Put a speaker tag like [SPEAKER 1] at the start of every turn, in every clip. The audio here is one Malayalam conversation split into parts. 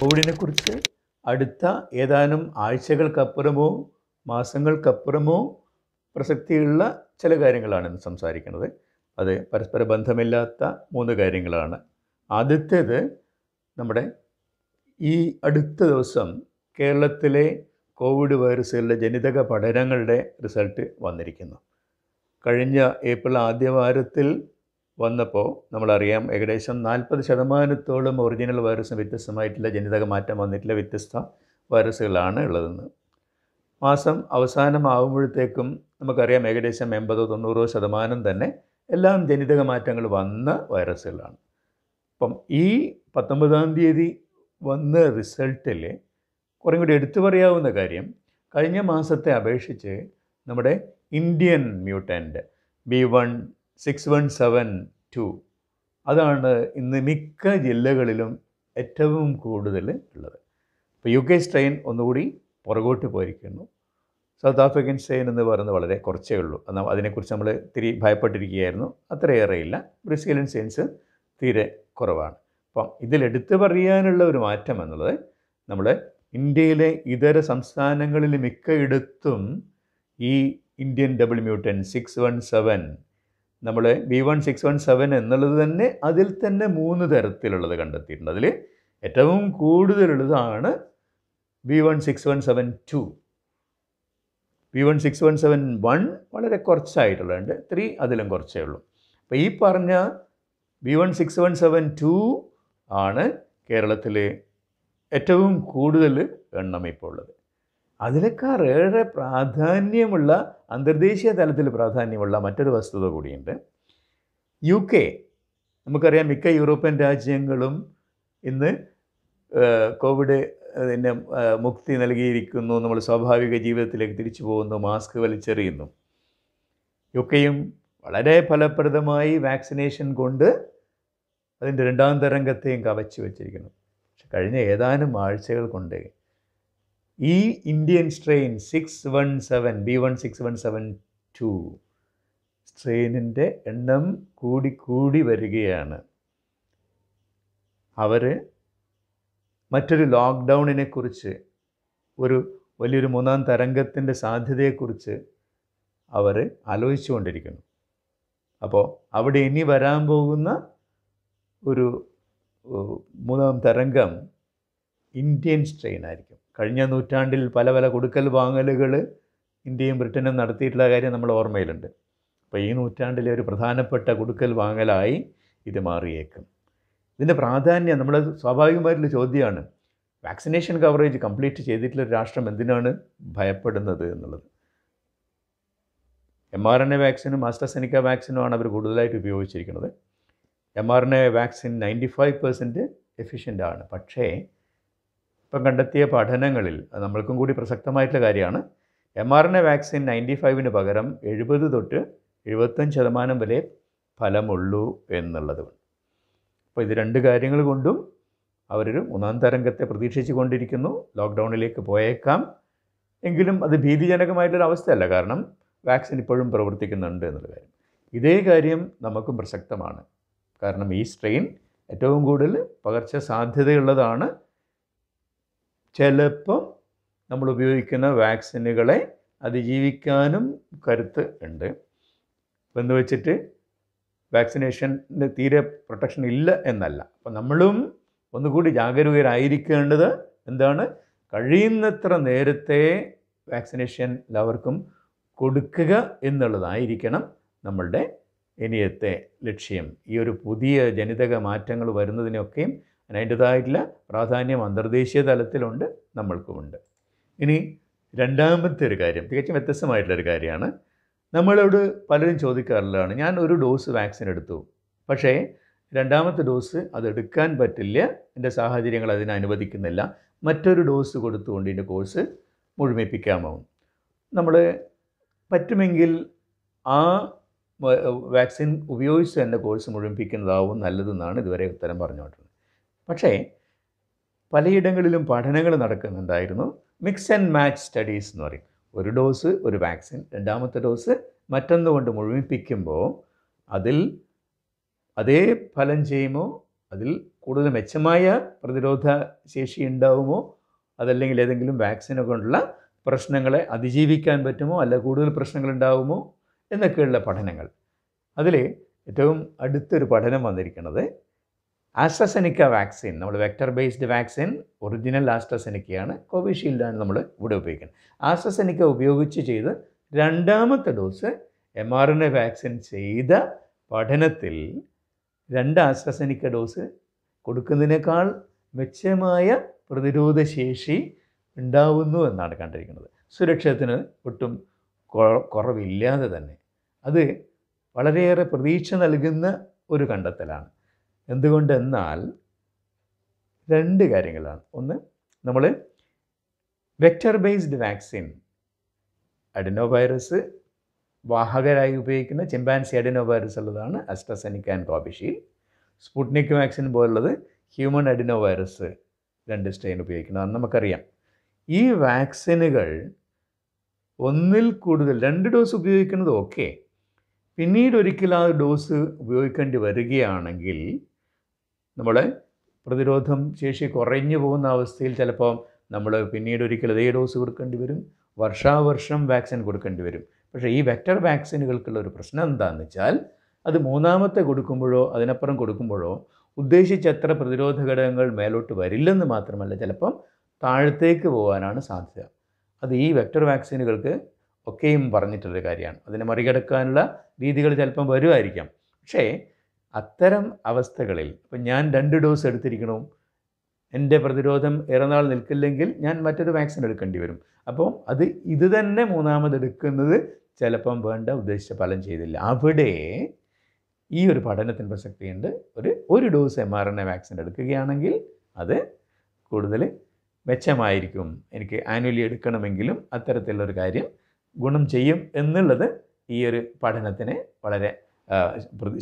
[SPEAKER 1] കോവിഡിനെക്കുറിച്ച് അടുത്ത ഏതാനും ആഴ്ചകൾക്കപ്പുറമോ മാസങ്ങൾക്കപ്പുറമോ പ്രസക്തിയുള്ള ചില കാര്യങ്ങളാണ് ഇന്ന് സംസാരിക്കുന്നത് അത് പരസ്പര ബന്ധമില്ലാത്ത മൂന്ന് കാര്യങ്ങളാണ് ആദ്യത്തേത് നമ്മുടെ ഈ അടുത്ത ദിവസം കേരളത്തിലെ കോവിഡ് വൈറസുകളുടെ ജനിതക പഠനങ്ങളുടെ റിസൾട്ട് വന്നിരിക്കുന്നു കഴിഞ്ഞ ഏപ്രിൽ ആദ്യ വാരത്തിൽ വന്നപ്പോൾ നമ്മളറിയാം ഏകദേശം നാൽപ്പത് ശതമാനത്തോളം ഒറിജിനൽ വൈറസിന് വ്യത്യസ്തമായിട്ടുള്ള ജനിതക മാറ്റം വന്നിട്ടില്ല വ്യത്യസ്ത വൈറസുകളാണ് ഉള്ളതെന്ന് മാസം അവസാനമാകുമ്പോഴത്തേക്കും നമുക്കറിയാം ഏകദേശം എൺപതോ തൊണ്ണൂറോ ശതമാനം തന്നെ എല്ലാം ജനിതക മാറ്റങ്ങൾ വന്ന വൈറസുകളാണ് അപ്പം ഈ പത്തൊമ്പതാം തീയതി വന്ന റിസൾട്ടിൽ കുറേ കൂടി എടുത്തു പറയാവുന്ന കാര്യം കഴിഞ്ഞ മാസത്തെ അപേക്ഷിച്ച് നമ്മുടെ Indian mutant B one six one seven two അതാണ് ഇന്ന് മിക്ക ജില്ലകളിലും ഏറ്റവും കൂടുതൽ ഉള്ളത് ഇപ്പോൾ യു കെ സ്ട്രെയിൻ ഒന്നുകൂടി പുറകോട്ട് പോയിരിക്കുന്നു സൗത്ത് ആഫ്രിക്കൻ സ്ട്രെയിൻ എന്ന് പറയുന്നത് വളരെ കുറച്ചേ ഉള്ളൂ എന്നാൽ അതിനെക്കുറിച്ച് നമ്മൾ ഇത്തിരി ഭയപ്പെട്ടിരിക്കുകയായിരുന്നു അത്രയേറെയില്ല ബ്രസീലിയൻ സ്ട്രെയിൻസ് തീരെ കുറവാണ് അപ്പം ഇതിലെടുത്ത് പറയാനുള്ള ഒരു മാറ്റം എന്നുള്ളത് നമ്മൾ ഇന്ത്യയിലെ ഇതര സംസ്ഥാനങ്ങളിൽ മിക്കയിടത്തും ഈ Indian double mutant six one seven നമ്മൾ B one six one seven എന്നുള്ളത് തന്നെ അതിൽ തന്നെ മൂന്ന് തരത്തിലുള്ളത് കണ്ടെത്തിയിട്ടുണ്ട് അതിൽ ഏറ്റവും കൂടുതലുള്ളതാണ് B one six one seven two B one six one seven one വളരെ കുറച്ചായിട്ടുള്ളതുണ്ട് ത്രീ അതിലും കുറച്ചേ ഉള്ളൂ അപ്പോൾ ഈ പറഞ്ഞ B one six one seven two ആണ് കേരളത്തിലെ ഏറ്റവും കൂടുതൽ എണ്ണം ഇപ്പോൾ ഉള്ളത് അതിലേക്കാർ ഏറെ പ്രാധാന്യമുള്ള അന്തർദേശീയ തലത്തിൽ പ്രാധാന്യമുള്ള മറ്റൊരു വസ്തുത കൂടിയുണ്ട് യു കെ നമുക്കറിയാം മിക്ക യൂറോപ്യൻ രാജ്യങ്ങളും ഇന്ന് കോവിഡ് പിന്നെ മുക്തി നൽകിയിരിക്കുന്നു നമ്മൾ സ്വാഭാവിക ജീവിതത്തിലേക്ക് തിരിച്ചു പോകുന്നു മാസ്ക് വലിച്ചെറിയുന്നു യു കെയും വളരെ ഫലപ്രദമായി വാക്സിനേഷൻ കൊണ്ട് അതിൻ്റെ രണ്ടാം തരംഗത്തെയും കവച്ചു വച്ചിരിക്കുന്നു പക്ഷെ കഴിഞ്ഞ ഏതാനും ആഴ്ചകൾ കൊണ്ട് ഈ Indian strain six one seven B one six one seven two സ്ട്രെയിനിൻ്റെ എണ്ണം കൂടി കൂടി വരികയാണ് അവർ മറ്റൊരു ലോക്ക്ഡൗണിനെ കുറിച്ച് ഒരു വലിയൊരു മൂന്നാം തരംഗത്തിൻ്റെ സാധ്യതയെക്കുറിച്ച് അവർ ആലോചിച്ചുകൊണ്ടിരിക്കുന്നു അപ്പോൾ അവിടെ ഇനി വരാൻ പോകുന്ന ഒരു മൂന്നാം തരംഗം ഇന്ത്യൻ സ്ട്രെയിൻ ആയിരിക്കും കഴിഞ്ഞ നൂറ്റാണ്ടിൽ പല പല കൊടുക്കൽ വാങ്ങലുകൾ ഇന്ത്യയും ബ്രിട്ടനും നടത്തിയിട്ടുള്ള കാര്യം നമ്മൾ ഓർമ്മയിലുണ്ട് അപ്പോൾ ഈ നൂറ്റാണ്ടിലെ ഒരു പ്രധാനപ്പെട്ട കൊടുക്കൽ വാങ്ങലായി ഇത് മാറിയേക്കും ഇതിൻ്റെ പ്രാധാന്യം നമ്മൾ സ്വാഭാവികമായിട്ടുള്ള ചോദ്യമാണ് വാക്സിനേഷൻ കവറേജ് കംപ്ലീറ്റ് ചെയ്തിട്ടുള്ള രാഷ്ട്രം എന്തിനാണ് ഭയപ്പെടുന്നത് എന്നുള്ളത് എം ആർ എൻ എ വാക്സിനും ആസ്ട്രസെനിക്ക വാക്സിനുമാണ് അവർ കൂടുതലായിട്ട് ഉപയോഗിച്ചിരിക്കുന്നത് M R N A vaccine ninety five percent efficient ആണ് പക്ഷേ ഇപ്പം കണ്ടെത്തിയ പഠനങ്ങളിൽ നമ്മൾക്കും കൂടി പ്രസക്തമായിട്ടുള്ള കാര്യമാണ് M R N A vaccine ninety ഫൈവിന് പകരം എഴുപത് തൊട്ട് എഴുപത്തഞ്ച് ശതമാനം വരെ ഫലമുള്ളൂ എന്നുള്ളത് അപ്പോൾ ഇത് രണ്ട് കാര്യങ്ങൾ കൊണ്ടും അവരൊരു മൂന്നാം തരംഗത്തെ പ്രതീക്ഷിച്ചു കൊണ്ടിരിക്കുന്നു ലോക്ക്ഡൗണിലേക്ക് പോയേക്കാം എങ്കിലും അത് ഭീതിജനകമായിട്ടൊരു അവസ്ഥയല്ല കാരണം വാക്സിൻ ഇപ്പോഴും പ്രവർത്തിക്കുന്നുണ്ട് എന്നുള്ള കാര്യം ഇതേ കാര്യം നമുക്കും പ്രസക്തമാണ് കാരണം ഈ സ്ട്രെയിൻ ഏറ്റവും കൂടുതൽ പകർച്ച സാധ്യതയുള്ളതാണ് ചിലപ്പം നമ്മൾ ഉപയോഗിക്കുന്ന വാക്സിനുകളെ അതിജീവിക്കാനും കരുത്ത് ഉണ്ട് അപ്പം എന്ന് വെച്ചിട്ട് വാക്സിനേഷൻ്റെ തീരെ പ്രൊട്ടക്ഷൻ ഇല്ല എന്നല്ല അപ്പം നമ്മളും ഒന്നുകൂടി ജാഗരൂകരായിരിക്കേണ്ടത് എന്താണ് കഴിയുന്നത്ര നേരത്തെ വാക്സിനേഷൻ എല്ലാവർക്കും കൊടുക്കുക എന്നുള്ളതായിരിക്കണം നമ്മളുടെ ഇനിയത്തെ ലക്ഷ്യം ഈ ഒരു പുതിയ ജനിതക മാറ്റങ്ങൾ വരുന്നതിനൊക്കെയും അതിൻ്റേതായിട്ടുള്ള പ്രാധാന്യം അന്തർദേശീയ തലത്തിലുണ്ട് നമ്മൾക്കുമുണ്ട് ഇനി രണ്ടാമത്തെ ഒരു കാര്യം തികച്ചും വ്യത്യസ്തമായിട്ടുള്ളൊരു കാര്യമാണ് നമ്മളോട് പലരും ചോദിക്കാറുള്ളതാണ് ഞാൻ ഒരു ഡോസ് വാക്സിൻ എടുത്തു പക്ഷേ രണ്ടാമത്തെ ഡോസ് അത് എടുക്കാൻ പറ്റില്ല എൻ്റെ സാഹചര്യങ്ങൾ അതിനെ അനുവദിക്കുന്നില്ല മറ്റൊരു ഡോസ് കൊടുത്തുകൊണ്ട് ഇതിൻ്റെ കോഴ്സ് മുഴുമിപ്പിക്കാമോ നമ്മൾ പറ്റുമെങ്കിൽ ആ വാക്സിൻ ഉപയോഗിച്ച് തന്നെ കോഴ്സ് മുഴുമിപ്പിക്കുന്നതാവും നല്ലതെന്നാണ് ഇതുവരെ ഉത്തരം പറഞ്ഞുകൊണ്ടിരുന്നത് പക്ഷേ പലയിടങ്ങളിലും പഠനങ്ങൾ നടക്കുന്നുണ്ടായിരുന്നു മിക്സ് ആൻഡ് മാച്ച് സ്റ്റഡീസ് എന്ന് പറയും ഒരു ഡോസ് ഒരു വാക്സിൻ രണ്ടാമത്തെ ഡോസ് കൊണ്ട് മുഴുമിപ്പിക്കുമ്പോൾ അതിൽ അതേ ഫലം ചെയ്യുമോ അതിൽ കൂടുതൽ മെച്ചമായ പ്രതിരോധ ശേഷി ഉണ്ടാവുമോ അതല്ലെങ്കിൽ ഏതെങ്കിലും വാക്സിനെ കൊണ്ടുള്ള പ്രശ്നങ്ങളെ അതിജീവിക്കാൻ പറ്റുമോ അല്ല കൂടുതൽ പ്രശ്നങ്ങൾ ഉണ്ടാവുമോ എന്നൊക്കെയുള്ള പഠനങ്ങൾ അതിൽ ഏറ്റവും അടുത്തൊരു പഠനം വന്നിരിക്കുന്നത് ആസ്ട്രസെനിക്ക വാക്സിൻ നമ്മൾ വെക്ടർ ബേസ്ഡ് വാക്സിൻ ഒറിജിനൽ ആസ്ട്രസെനിക്കയാണ് കോവിഷീൽഡാണ് നമ്മൾ ഇവിടെ ഉപയോഗിക്കുന്നത് ആസ്ട്രസെനിക്ക ഉപയോഗിച്ച് ചെയ്ത് രണ്ടാമത്തെ dose M R N A vaccine ചെയ്ത പഠനത്തിൽ രണ്ട് ആസ്ട്രസെനിക്ക ഡോസ് കൊടുക്കുന്നതിനേക്കാൾ മെച്ചമായ പ്രതിരോധശേഷി ഉണ്ടാവുന്നു എന്നാണ് കണ്ടിരിക്കുന്നത് സുരക്ഷത്തിന് ഒട്ടും കുറവില്ലാതെ തന്നെ അത് വളരെയേറെ പ്രതീക്ഷ നൽകുന്ന ഒരു കണ്ടെത്തലാണ് എന്തുകൊണ്ടെന്നാൽ രണ്ട് കാര്യങ്ങളാണ് ഒന്ന് നമ്മൾ vector based vaccine adenovirus വാഹകരായി ഉപയോഗിക്കുന്ന ചിമ്പാൻസി അഡിനോ വൈറസ് ഉള്ളതാണ് AstraZeneca and Covishield Sputnik vaccine പോലുള്ളത് ഹ്യൂമൻ അഡിനോ വൈറസ് രണ്ട് സ്ട്രെയിൻ ഉപയോഗിക്കുന്നതാണ് നമുക്കറിയാം ഈ വാക്സിനുകൾ ഒന്നിൽ കൂടുതൽ രണ്ട് ഡോസ് ഉപയോഗിക്കുന്നത് ഓക്കെ പിന്നീട് ഒരിക്കലും ആ ഡോസ് ഉപയോഗിക്കേണ്ടി വരികയാണെങ്കിൽ നമ്മുടെ പ്രതിരോധം ശേഷി കുറഞ്ഞു പോകുന്ന അവസ്ഥയിൽ ചിലപ്പോൾ നമ്മൾ പിന്നീട് ഒരിക്കൽ ഇതേ ഡോസ് കൊടുക്കേണ്ടി വരും വർഷാവർഷം വാക്സിൻ കൊടുക്കേണ്ടി വരും പക്ഷേ ഈ വെക്റ്റർ വാക്സിനുകൾക്കുള്ള ഒരു പ്രശ്നം എന്താണെന്ന് വെച്ചാൽ അത് മൂന്നാമത്തെ കൊടുക്കുമ്പോഴോ അതിനപ്പുറം കൊടുക്കുമ്പോഴോ ഉദ്ദേശിച്ചത്ര പ്രതിരോധ ഘടകങ്ങൾ മേലോട്ട് വരില്ലെന്ന് മാത്രമല്ല ചിലപ്പം താഴത്തേക്ക് പോകാനാണ് സാധ്യത അത് ഈ വെക്റ്റർ വാക്സിനുകൾക്ക് ഒക്കെയും പറഞ്ഞിട്ടുള്ളൊരു കാര്യമാണ് അതിനെ മറികടക്കാനുള്ള രീതികൾ ചിലപ്പം വരുമായിരിക്കാം പക്ഷേ അത്തരം അവസ്ഥകളിൽ ഇപ്പം ഞാൻ രണ്ട് ഡോസ് എടുത്തിരിക്കണോ എൻ്റെ പ്രതിരോധം ഏറെ നിൽക്കില്ലെങ്കിൽ ഞാൻ മറ്റൊരു വാക്സിൻ എടുക്കേണ്ടി വരും അപ്പോൾ അത് ഇത് തന്നെ മൂന്നാമത് എടുക്കുന്നത് ചിലപ്പം വേണ്ട ഉദ്ദേശിച്ച ഫലം ചെയ്തില്ല അവിടെ ഈ ഒരു പഠനത്തിന് പ്രസക്തിയുണ്ട് ഒരു ഒരു dose M R N A vaccine എടുക്കുകയാണെങ്കിൽ അത് കൂടുതൽ മെച്ചമായിരിക്കും എനിക്ക് ആനുവലി എടുക്കണമെങ്കിലും അത്തരത്തിലുള്ളൊരു കാര്യം ഗുണം ചെയ്യും എന്നുള്ളത് ഈ ഒരു പഠനത്തിന് വളരെ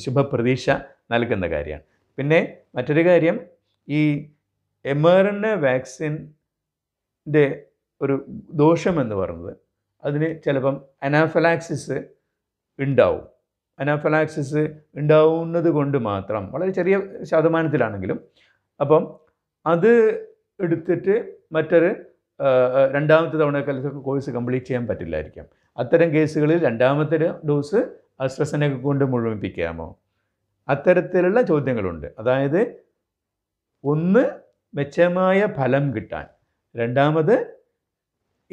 [SPEAKER 1] ശുഭപ്രതീക്ഷ നൽകുന്ന കാര്യമാണ് പിന്നെ മറ്റൊരു കാര്യം ഈ എം ആർ എൻ എ വാക്സിൻ്റെ ഒരു ദോഷമെന്ന് പറയുന്നത് അതിന് ചിലപ്പം അനാഫലാക്സിസ് ഉണ്ടാവും അനാഫലാക്സിസ് ഉണ്ടാവുന്നത് കൊണ്ട് മാത്രം വളരെ ചെറിയ ശതമാനത്തിലാണെങ്കിലും അപ്പം അത് എടുത്തിട്ട് മറ്റൊരു രണ്ടാമത്തെ തവണ കലത്തിൽ കോഴ്സ് കംപ്ലീറ്റ് ചെയ്യാൻ പറ്റില്ലായിരിക്കാം അത്തരം കേസുകളിൽ രണ്ടാമത്തെ ഡോസ് അസ്ട്രസിനെ കൊണ്ട് മുഴുമിപ്പിക്കാമോ അത്തരത്തിലുള്ള ചോദ്യങ്ങളുണ്ട് അതായത് ഒന്ന് മെച്ചമായ ഫലം കിട്ടാൻ രണ്ടാമത്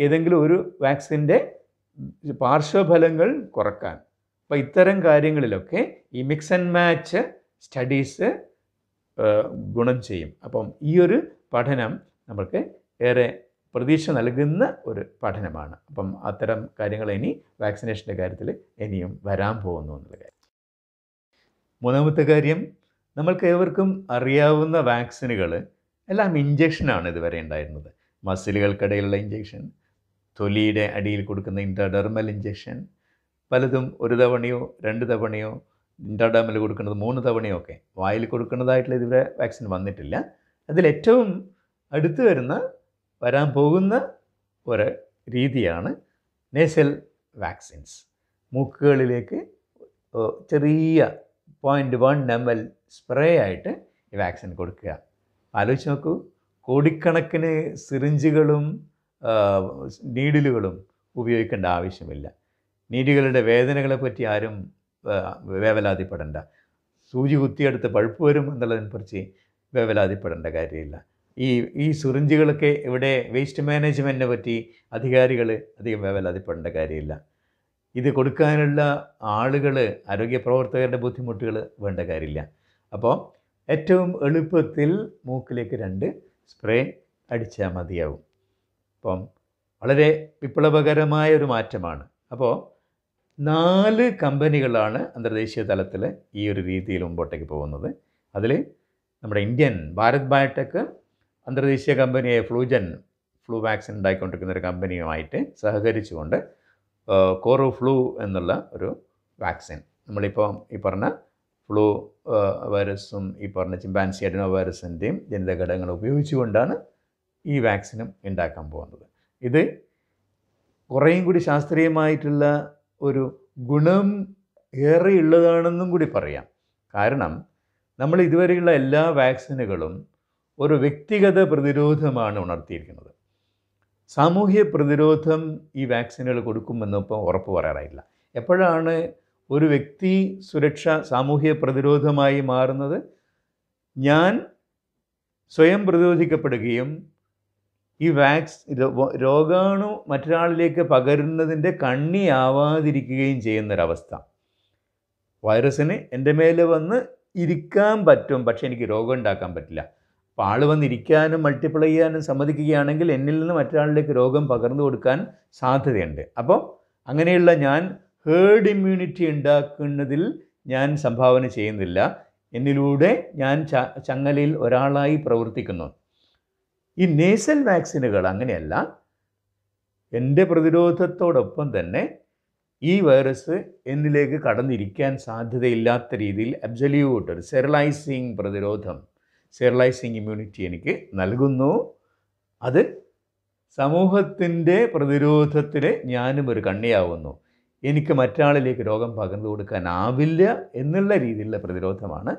[SPEAKER 1] ഏതെങ്കിലും ഒരു വാക്സിൻ്റെ പാർശ്വഫലങ്ങൾ കുറക്കാൻ അപ്പോൾ ഇത്തരം കാര്യങ്ങളിലൊക്കെ ഈ മിക്സ് ആൻഡ് മാച്ച് സ്റ്റഡീസ് ഗുണം ചെയ്യും അപ്പം ഈ ഒരു പഠനം നമുക്ക് ഏറെ പ്രതീക്ഷ നൽകുന്ന ഒരു പഠനമാണ് അപ്പം അത്തരം കാര്യങ്ങൾ ഇനി വാക്സിനേഷൻ്റെ കാര്യത്തിൽ ഇനിയും വരാൻ പോകുന്നു എന്നുള്ള കാര്യം മൂന്നാമത്തെ കാര്യം നമ്മൾക്ക് ഏവർക്കും അറിയാവുന്ന വാക്സിനുകൾ എല്ലാം ഇഞ്ചക്ഷനാണ് ഇതുവരെ ഉണ്ടായിരുന്നത് മസിലുകൾക്കിടയിലുള്ള ഇഞ്ചക്ഷൻ തൊലിയുടെ അടിയിൽ കൊടുക്കുന്ന ഇൻട്രാഡെർമൽ ഇഞ്ചക്ഷൻ പലതും ഒരു തവണയോ രണ്ട് തവണയോ ഇൻട്രാഡെർമൽ കൊടുക്കുന്നത് മൂന്ന് തവണയോ ഒക്കെ വായിൽ കൊടുക്കുന്നതായിട്ടുള്ള ഇതുവരെ വാക്സിൻ വന്നിട്ടില്ല അതിലേറ്റവും അടുത്ത് വരുന്ന വരാൻ പോകുന്ന ഒരു രീതിയാണ് നേസൽ വാക്സിൻസ് മൂക്കുകളിലേക്ക് ചെറിയ point one M L spray ആയിട്ട് ഈ വാക്സിൻ കൊടുക്കുക ആലോചിച്ച് നോക്കൂ കോടിക്കണക്കിന് സിറിഞ്ചുകളും നീഡിലുകളും ഉപയോഗിക്കേണ്ട ആവശ്യമില്ല നീഡികളുടെ വേദനകളെ പറ്റി ആരും വേവലാതിപ്പെടേണ്ട സൂചി കുത്തിയെടുത്ത് പഴുപ്പ് വരും എന്നുള്ളതിനെക്കുറിച്ച് വേവലാതിപ്പെടേണ്ട കാര്യമില്ല ഈ ഈ സിറിഞ്ചുകളൊക്കെ ഇവിടെ വേസ്റ്റ് മാനേജ്മെൻറ്റിനെ പറ്റി അധികാരികൾ അധികം വേവലാതിപ്പെടേണ്ട കാര്യമില്ല ഇത് കൊടുക്കാനുള്ള ആളുകൾ ആരോഗ്യ പ്രവർത്തകരുടെ ബുദ്ധിമുട്ടുകൾ വേണ്ട കാര്യമില്ല അപ്പോൾ ഏറ്റവും എളുപ്പത്തിൽ മൂക്കിലേക്ക് രണ്ട് സ്പ്രേ അടിച്ചാൽ മതിയാവും അപ്പം വളരെ വിപ്ലവകരമായ ഒരു മാറ്റമാണ് അപ്പോൾ നാല് കമ്പനികളാണ് അന്തർദേശീയ തലത്തിൽ ഈ ഒരു രീതിയിൽ മുമ്പോട്ടേക്ക് പോകുന്നത് അതിൽ നമ്മുടെ ഇന്ത്യൻ ഭാരത് ബയോടെക് അന്തർദേശീയ കമ്പനിയായ ഫ്ലൂജൻ ഫ്ലൂ വാക്സിൻ ഉണ്ടായിക്കൊണ്ടിരിക്കുന്ന ഒരു കമ്പനിയുമായിട്ട് സഹകരിച്ചുകൊണ്ട് കോറോ ഫ്ലൂ എന്നുള്ള ഒരു വാക്സിൻ നമ്മളിപ്പോൾ ഈ പറഞ്ഞ ഫ്ലൂ വൈറസും ഈ പറഞ്ഞ ചിമ്പാൻസി അഡിനോ വൈറസിൻ്റെയും ജനിത ഘടകങ്ങൾ ഉപയോഗിച്ചുകൊണ്ടാണ് ഈ വാക്സിനും ഉണ്ടാക്കാൻ പോകുന്നത് ഇത് കുറേയും കൂടി ശാസ്ത്രീയമായിട്ടുള്ള ഒരു ഗുണം ഏറെയുള്ളതാണെന്നും കൂടി പറയാം കാരണം നമ്മൾ ഇതുവരെയുള്ള എല്ലാ വാക്സിനുകളും ഒരു വ്യക്തിഗത പ്രതിരോധമാണ് ഉണർത്തിയിരിക്കുന്നത് സാമൂഹ്യ പ്രതിരോധം ഈ വാക്സിനുകൾ കൊടുക്കുമെന്നൊപ്പം ഉറപ്പ് പറയാറായില്ല എപ്പോഴാണ് ഒരു വ്യക്തി സുരക്ഷ സാമൂഹ്യ പ്രതിരോധമായി മാറുന്നത് ഞാൻ സ്വയം പ്രതിരോധിക്കപ്പെടുകയും ഈ വാക്സ് രോഗാണു മറ്റൊരാളിലേക്ക് പകരുന്നതിൻ്റെ കണ്ണിയാവാതിരിക്കുകയും ചെയ്യുന്നൊരവസ്ഥ വൈറസിന് എൻ്റെ മേലെ വന്ന് ഇരിക്കാൻ പറ്റും പക്ഷേ എനിക്ക് രോഗം ഉണ്ടാക്കാൻ പറ്റില്ല അപ്പോൾ ആൾ വന്നിരിക്കാനും മൾട്ടിപ്ലൈ ചെയ്യാനും സമ്മതിക്കുകയാണെങ്കിൽ എന്നിൽ നിന്ന് മറ്റൊരാളിലേക്ക് രോഗം പകർന്നു കൊടുക്കാൻ സാധ്യതയുണ്ട് അപ്പോൾ അങ്ങനെയുള്ള ഞാൻ ഹേർഡ് ഇമ്മ്യൂണിറ്റി ഉണ്ടാക്കുന്നതിൽ ഞാൻ സംഭാവന ചെയ്യുന്നില്ല എന്നിലൂടെ ഞാൻ ചങ്ങലയിൽ ഒരാളായി പ്രവർത്തിക്കുന്നു ഈ നേസൽ വാക്സിനുകൾ അങ്ങനെയല്ല എൻ്റെ പ്രതിരോധത്തോടൊപ്പം തന്നെ ഈ വൈറസ് എന്നിലേക്ക് കടന്നിരിക്കാൻ സാധ്യതയില്ലാത്ത രീതിയിൽ അബ്സല്യൂട്ട് ഒരു സെറലൈസിങ് പ്രതിരോധം സെറിലൈസിങ് ഇമ്മ്യൂണിറ്റി എനിക്ക് നൽകുന്നു അത് സമൂഹത്തിൻ്റെ പ്രതിരോധത്തിൽ ഞാനും ഒരു കണ്ണിയാവുന്നു എനിക്ക് മറ്റാളിലേക്ക് രോഗം പകർന്നു കൊടുക്കാനാവില്ല എന്നുള്ള രീതിയിലുള്ള പ്രതിരോധമാണ്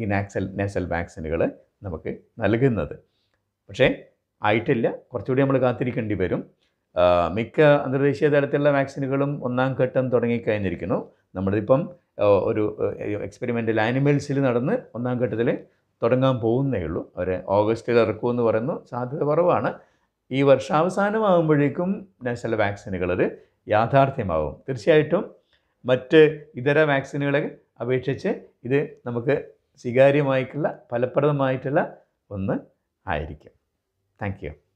[SPEAKER 1] ഈ നാക്സൽ നാസൽ വാക്സിനുകൾ നമുക്ക് നൽകുന്നത് പക്ഷേ ആയിട്ടില്ല കുറച്ചുകൂടി നമ്മൾ കാത്തിരിക്കേണ്ടി വരും മിക്ക അന്തർദേശീയ തലത്തിലുള്ള വാക്സിനുകളും ഒന്നാം ഘട്ടം തുടങ്ങിക്കഴിഞ്ഞിരിക്കുന്നു നമ്മളിപ്പം ഒരു എക്സ്പെരിമെൻ്റൽ ആനിമൽസിൽ നടന്ന് ഒന്നാം ഘട്ടത്തിൽ തുടങ്ങാൻ പോകുന്നേ ഉള്ളൂ അവർ ഓഗസ്റ്റിൽ ഇറക്കുമെന്ന് പറയുന്നു സാധ്യത കുറവാണ് ഈ വർഷാവസാനമാകുമ്പോഴേക്കും വാക്സിനുകൾ അത് യാഥാർത്ഥ്യമാകും തീർച്ചയായിട്ടും മറ്റ് ഇതര വാക്സിനുകളെ അപേക്ഷിച്ച് ഇത് നമുക്ക് സ്വീകാര്യമായിട്ടുള്ള ഫലപ്രദമായിട്ടുള്ള ഒന്ന് ആയിരിക്കും താങ്ക്